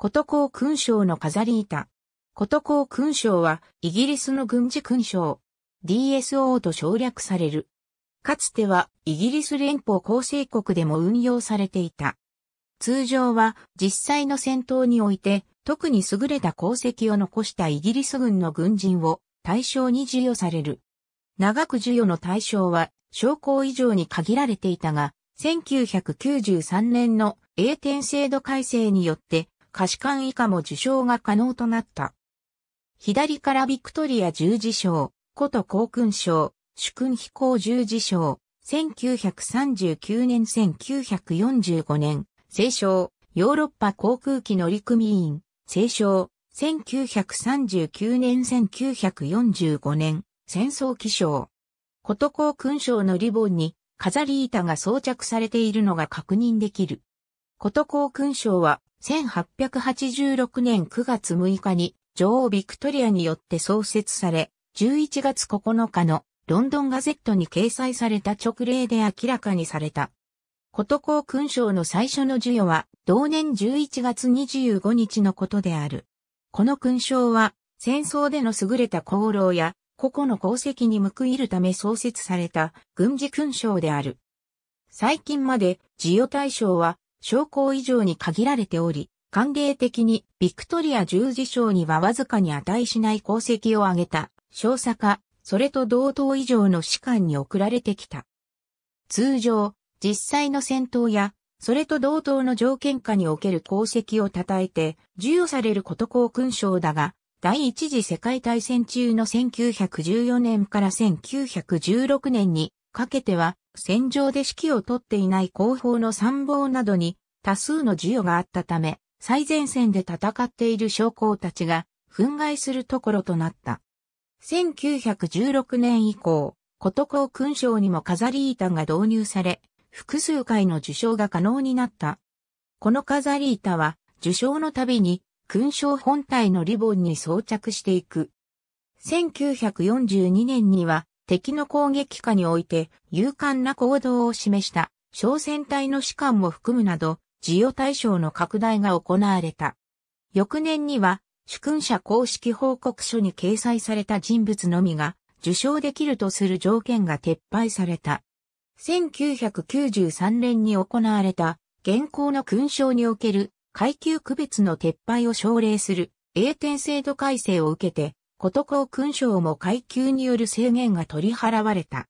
こと皇勲章の飾り板。こと皇勲章は、イギリスの軍事勲章。DSO と省略される。かつては、イギリス連邦構成国でも運用されていた。通常は、実際の戦闘において、特に優れた功績を残したイギリス軍の軍人を対象に授与される。長く授与の対象は、将校以上に限られていたが、1993年の英典制度改正によって可視官以下も受賞が可能となった。左からビクトリア十字章、古都航空賞、主君飛行十字章、1939年1945年、聖賞、ヨーロッパ航空機乗組員、聖少、1939年1945年、戦争記章。古都航空賞のリボンに飾り板が装着されているのが確認できる。こと皇勲章は、1886年9月6日に、女王ビクトリアによって創設され、11月9日のロンドンガゼットに掲載された直令で明らかにされた。こと皇勲章の最初の授与は、同年11月25日のことである。この勲章は、戦争での優れた功労や、個々の功績に報いるため創設された軍事勲章である。最近まで、授与対象は、将校以上に限られており、歓迎的にビクトリア十字章にはわずかに値しない功績を挙げた少佐か、それと同等以上の士官に送られてきた。通常、実際の戦闘や、それと同等の条件下における功績を称えて、授与されること公勲章だが、第一次世界大戦中の1914年から1916年にかけては、戦場で指揮を取っていない後方の参謀などに多数の授与があったため、最前線で戦っている将校たちが憤慨するところとなった。1916年以降、こと勲章にも飾り板が導入され、複数回の受賞が可能になった。この飾り板は、受賞のたびに、勲章本体のリボンに装着していく。1942年には、敵の攻撃下において勇敢な行動を示した小戦隊の士官も含むなど、事業対象の拡大が行われた。翌年には、主君者公式報告書に掲載された人物のみが受賞できるとする条件が撤廃された。1993年に行われた現行の勲章における階級区別の撤廃を奨励する栄転制度改正を受けてこと公勲章も階級による制限が取り払われた。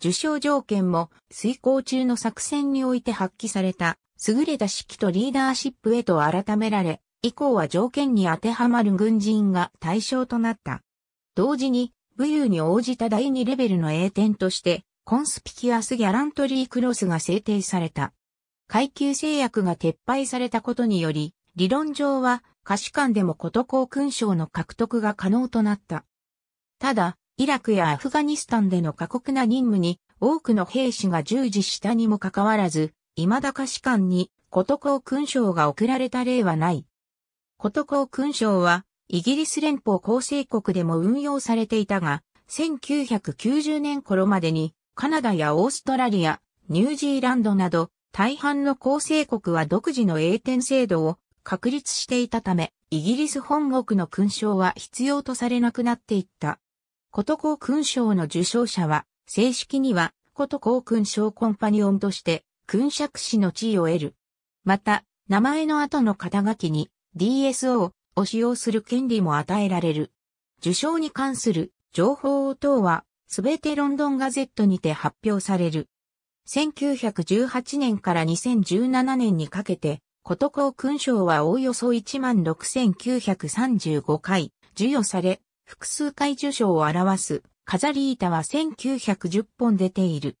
受賞条件も遂行中の作戦において発揮された優れた指揮とリーダーシップへと改められ、以降は条件に当てはまる軍人が対象となった。同時に、武勇に応じた第2レベルの栄典として、コンスピキュアス・ギャラントリー・クロスが制定された。階級制約が撤廃されたことにより、理論上は可視官でもこと公勲章の獲得が可能となった。ただ、イラクやアフガニスタンでの過酷な任務に多くの兵士が従事したにもかかわらず、未だ可視官にこと公勲章が贈られた例はない。こと公勲章は、イギリス連邦構成国でも運用されていたが、1990年頃までに、カナダやオーストラリア、ニュージーランドなど、大半の構成国は独自の栄転制度を確立していたため、イギリス本国の勲章は必要とされなくなっていった。こと公勲章の受章者は、正式には、こと公勲章コンパニオンとして、勲爵士の地位を得る。また、名前の後の肩書きに DSO を使用する権利も与えられる。受賞に関する情報等は、すべてロンドンガゼットにて発表される。1918年から2017年にかけて、ことこ勲章はおおよそ16,935回授与され、複数回受賞を表す飾り板は1910本出ている。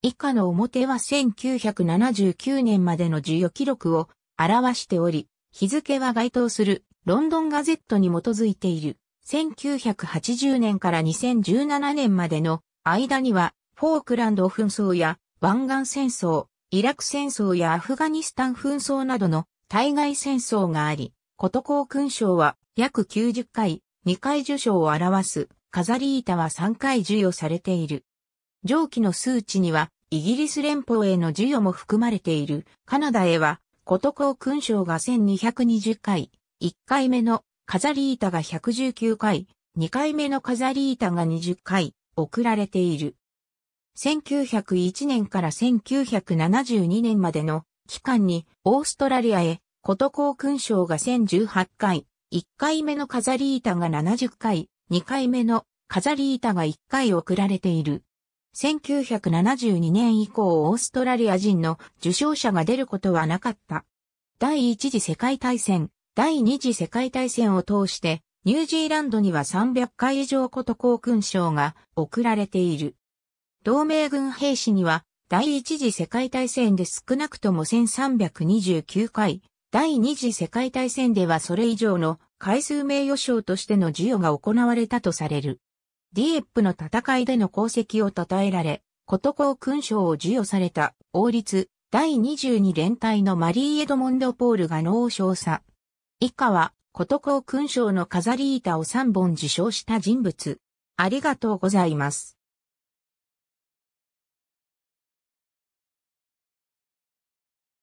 以下の表は1979年までの授与記録を表しており、日付は該当するロンドンガゼットに基づいている。1980年から2017年までの間には、フォークランド紛争や湾岸戦争、イラク戦争やアフガニスタン紛争などの対外戦争があり、こと校勲章は約90回、2回受賞を表す、飾り板は3回授与されている。上記の数値には、イギリス連邦への授与も含まれている、カナダへは、こと校勲章が1220回、1回目の飾り板が119回、2回目の飾り板が20回、送られている。1901年から1972年までの期間にオーストラリアへこと校勲章が1018回、1回目の飾り板が70回、2回目の飾り板が1回送られている。1972年以降オーストラリア人の受賞者が出ることはなかった。第一次世界大戦、第二次世界大戦を通して、ニュージーランドには300回以上こと校勲章が贈られている。同盟軍兵士には、第一次世界大戦で少なくとも1329回、第二次世界大戦ではそれ以上の回数名誉賞としての授与が行われたとされる。ディエップの戦いでの功績を称えられ、ことこ勲章を授与された王立第22連隊のマリー・エドモンド・ポールが農称さ。以下は、ことこ勲章の飾り板を3本受賞した人物。ありがとうございます。